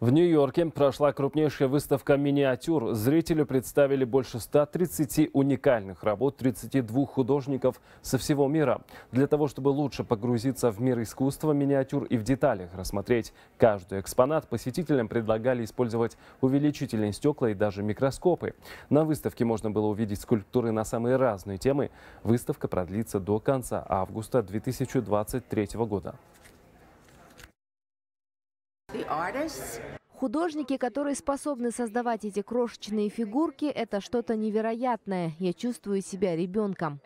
В Нью-Йорке прошла крупнейшая выставка миниатюр. Зрителю представили больше 130 уникальных работ 32 художников со всего мира. Для того, чтобы лучше погрузиться в мир искусства миниатюр и в деталях рассмотреть каждый экспонат, посетителям предлагали использовать увеличительные стекла и даже микроскопы. На выставке можно было увидеть скульптуры на самые разные темы. Выставка продлится до конца августа 2023 года. Художники, которые способны создавать эти крошечные фигурки, это что-то невероятное. Я чувствую себя ребенком.